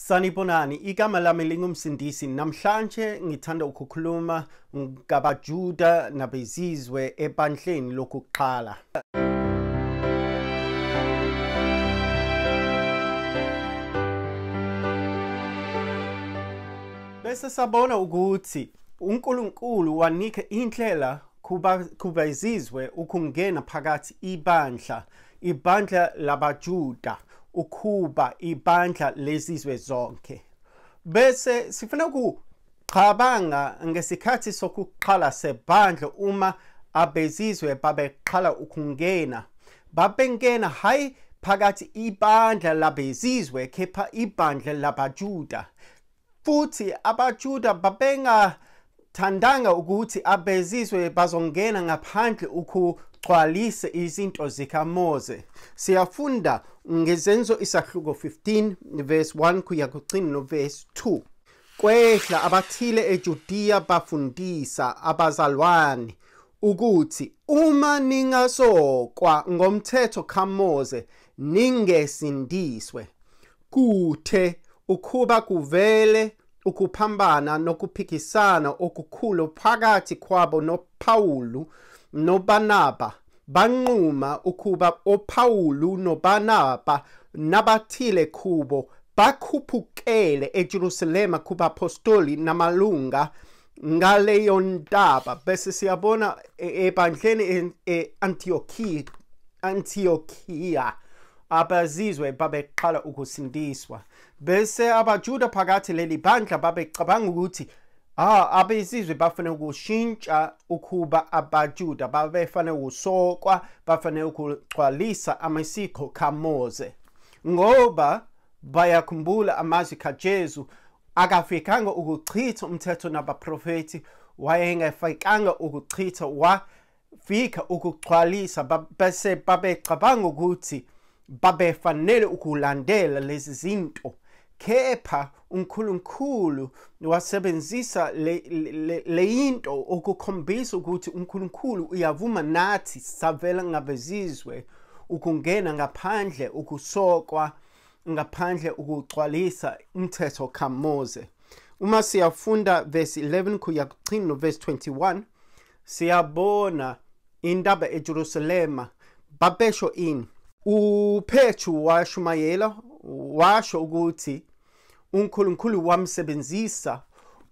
Sanibonani igama lami lingumsindisi namhlanje ngithanda ukukhuluma ngabajuda nabezizwe ebandleni lokuqala bese sabona ukuthi uNkulunkulu wanika indlela kuba kubezizwe ukungena phakathi ibandla ibandla labajuda ukuba ibandla lezizwe zonke bese sifuna ukuqhabanga ngesikhathi sokuqala sebandla uma abezizwe babeqala ukungena babengena hayi phakathi ibandla labezizwe kepha ibandla labajuda futhi abajuda babengathandanga ukuthi abezizwe bazongena ngaphandle gcwalise izinto zikaMose siyafunda ngezenzo isahluko 15 verse 1 kuya kugcina no verse 2 kwehla abathile eJudiya bafundisa abazalwane ukuthi uma ningasokwa ngomthetho kaMose ningesindiswe kuthe ukuba kuvele ukuphambana nokuphikisana okukhulu phakathi kwabo noPawulu noBanaba banquma ukuba oPawulu noBanaba nabathile kubo bakhuphukele eJerusalema kubapostoli namalunga ngaleyo ntaba bese siyabona e, ebandleni e-antiokiya e, antiokiya abazizwe babeqala ukusindiswa bese abajuda phakathi leli bandla babecabanga ukuthi Ah abizizwe bafanele ukushintsha ukuba abajuda babefanele usokwa bafanele ukuxhwalisa amasiko kaMose ngoba bayakhumbula amazwi kaJesu akafikanga ukuchitha umthetho nabaprofeti wayengafikanga ukuchitha wafika ukuxhwalisa bese babecabanga ukuthi babefanele ukulandela lezi zinto kepha uNkulunkulu wasebenzisa le, le, le into ukukhombisa ukuthi uNkulunkulu uyavuma nathi savela ngabezizwe ukungena ngaphandle ukusokwa ngaphandle ukugcwalisa umthetho kaMose uma siyafunda verse 11 kuya kuchino verse 21 siyabona indaba eJerusalema babesho ini uPetru washumayela washo ukuthi uNkulunkulu wamsebenzisa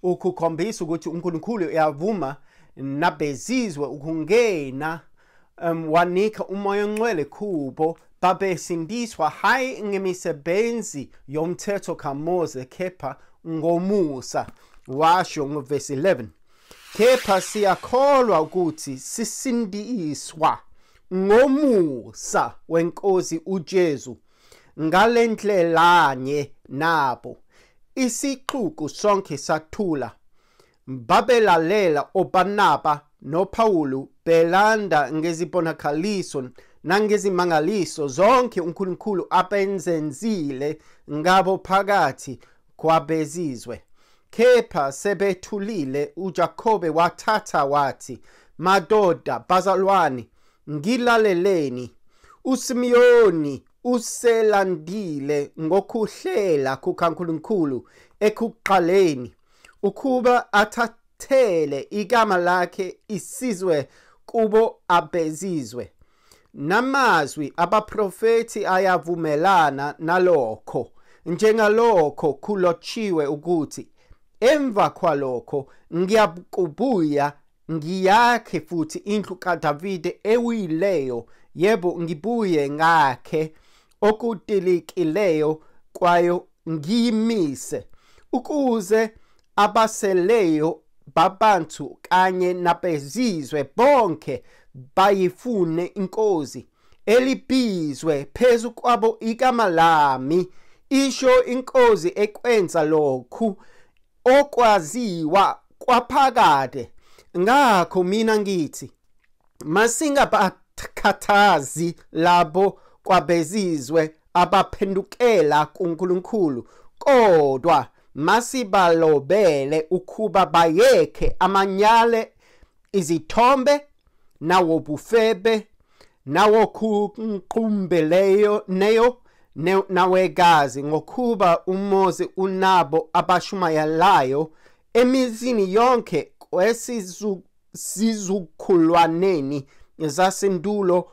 ukukhombisa ukuthi uNkulunkulu uyavuma nabezizwe ukungena um, wanika umoya ongcwele kubo babesindiswa hhayi ngemisebenzi yomthetho kaMose kepha ngomusa washo ngovesi 11 kepha siyakholwa ukuthi sisindiswa ngomusa wenkosi uJesu ngalendlelanye nabo isixuku sonke sathula babelalela obanaba noPawulu belanda ngezibonakaliso nangezimangaliso zonke uNkulunkulu abenzenzile ngabo phakathi kwabezizwe kepha sebethulile uJakobe wathatha wathi madoda bazalwane ngilaleleni uSimiyoni uselandile ngokuhlela kukaNkulunkulu ekuqaleni ukuba athathele igama lakhe isizwe kubo abezizwe namazwi abaprofethi ayavumelana nalokho njengalokho kulotshiwe ukuthi emva kwalokho ngiyakubuya ngiyakhe futhi indlu kaDavide ewileyo yebo ngibuye ngakhe okudilikileyo kwayo ngiyimise ukuze abaseleyo babantu kanye nabezizwe bonke bayifune inkozi elibizwe phezu kwabo igama lami isho inkozi ekwenza lokhu okwaziwa kwaphakade ngakho mina ngithi masingabakhathazi labo kwabezizwe abaphendukela kuNkulunkulu kodwa masibalobele ukuba bayeke amanyale izithombe nawobufebe nawokunqumbeleyo neyo nawegazi ngokuba uMose unabo abashumayelayo emizini yonke kwesizukulwaneni zasendulo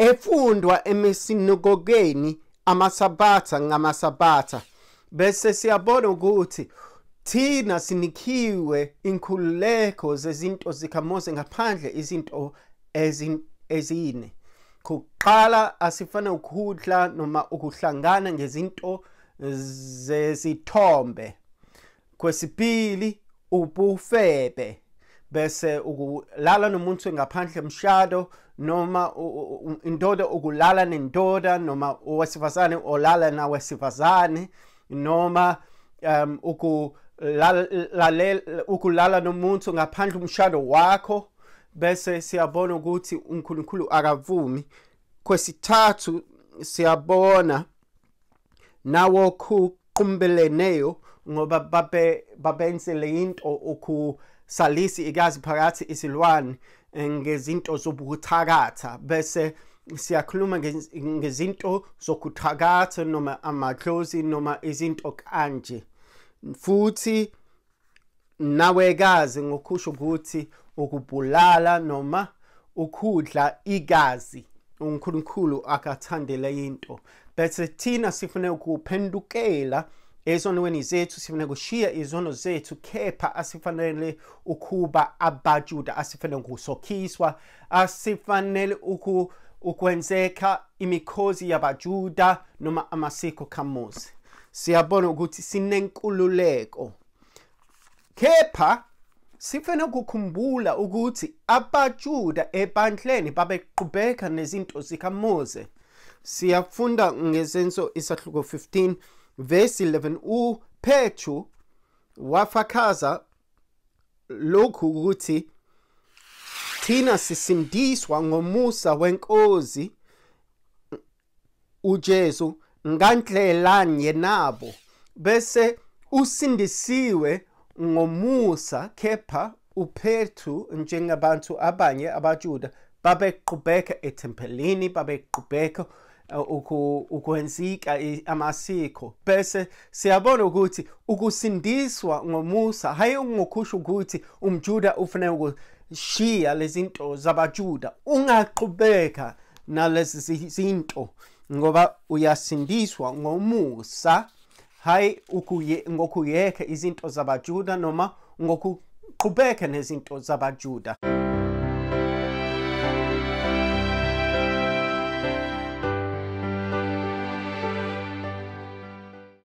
efundwa emisinugogeni amasabatha ngamasabatha bese siyabona ukuthi thina sinikhiwe inkhululeko zezinto zikhamose ngaphandle izinto ezine kuqala asifane ukuhudla noma ukuhlangana ngezinto zesithombe kwesibili ubufebe bese ukulala nomuntu engaphandle emshado noma indoda ukulala nendoda noma owesifazane olala nawesifazane noma um ukulala nomuntu ngaphandle umshado wakho bese siyabona ukuthi uNkulunkulu akavumi kwesithathu siyabona nawo kuqumbeleneyo ngoba babe babenzele into oku salisi ikazi phakathi isilwane eh, ngezinto zobuthakatha bese siyakhuluma ngezinto zokuthakatha noma amadlozi noma izinto kanje futhi nawekazi ngokusho ukuthi ukubulala noma ukhudla igazi unkulunkulu akathandele into bese thina sifune ukuphendukela ezonweni zethu sinekushiya izono zethu kepha asifanele ukuba abajuda asifanele ukusokhiswa asifanele uku ukwenzeka imikhosi yabajuda noma amasiko kaMose siyabona ukuthi sinenkululeko kepha sifena ukukhumbula ukuthi abajuda ebandleni babeqhubeka nezinto zikaMose siyafunda ngezenzo isahluko 15 verse 11 uPetru wafakaza lokhu ukuthi thina sisindiswa ngomusa wenkozi uJesu ngandlelanye nabo bese usindisiwe ngomusa kepha uPetru njengabantu abanye abajuda babeqhubeka ethempelini babeqhubeka ukwenzika amasiko bese siyabona ukuthi ukusindiswa ngomusa hayi ungokusho ukuthi umjuda ufanele ukushiya lezinto zabajuda ungaqhubeka nalezi zinto ngoba uyasindiswa ngomusa hayi ngokuyeka izinto zabajuda noma ngokuqhubeka nezinto zabajuda